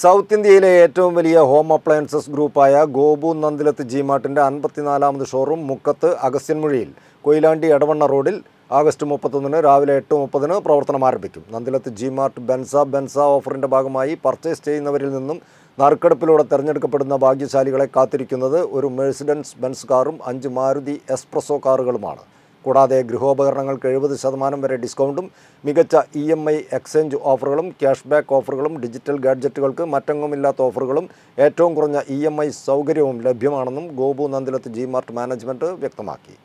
south ഇന്ത്യയിലെ ഏറ്റവും വലിയ ഹോം അപ്ലയൻസസ് ഗ്രൂപ്പായ ഗോപു നന്ദിലത്ത് ജിമാർട്ടിൻ്റെ അൻപത്തിനാലാമത് ഷോറൂം മുക്കത്ത് അഗസ്ത്യൻമുഴിയിൽ കൊയിലാണ്ടി എടവണ്ണ റോഡിൽ ആഗസ്റ്റ് മുപ്പത്തൊന്നിന് രാവിലെ എട്ട് മുപ്പതിന് പ്രവർത്തനം ആരംഭിക്കും നന്ദിലത്ത് ജിമാർട്ട് ബെൻസ ബെൻസ ഓഫറിൻ്റെ ഭാഗമായി പർച്ചേസ് ചെയ്യുന്നവരിൽ നിന്നും നറുക്കെടുപ്പിലൂടെ തിരഞ്ഞെടുക്കപ്പെടുന്ന ഭാഗ്യശാലികളെ കാത്തിരിക്കുന്നത് ഒരു മെഴ്സിഡൻസ് ബെൻസ് കാറും അഞ്ച് മാരുതി എസ്പ്രസോ കാറുകളുമാണ് കൂടാതെ ഗൃഹോപകരണങ്ങൾക്ക് എഴുപത് ശതമാനം വരെ ഡിസ്കൗണ്ടും മികച്ച ഇ എം ഐ എക്സ്ചേഞ്ച് ഓഫറുകളും ക്യാഷ് ബാക്ക് ഓഫറുകളും ഡിജിറ്റൽ ഗാഡ്ജറ്റുകൾക്ക് മറ്റെങ്ങുമില്ലാത്ത ഓഫറുകളും ഏറ്റവും കുറഞ്ഞ ഇ എം ഐ സൗകര്യവും ലഭ്യമാണെന്നും ഗോപു നന്ദിലത്ത് ജി മാർട്ട് മാനേജ്മെൻറ്റ് വ്യക്തമാക്കി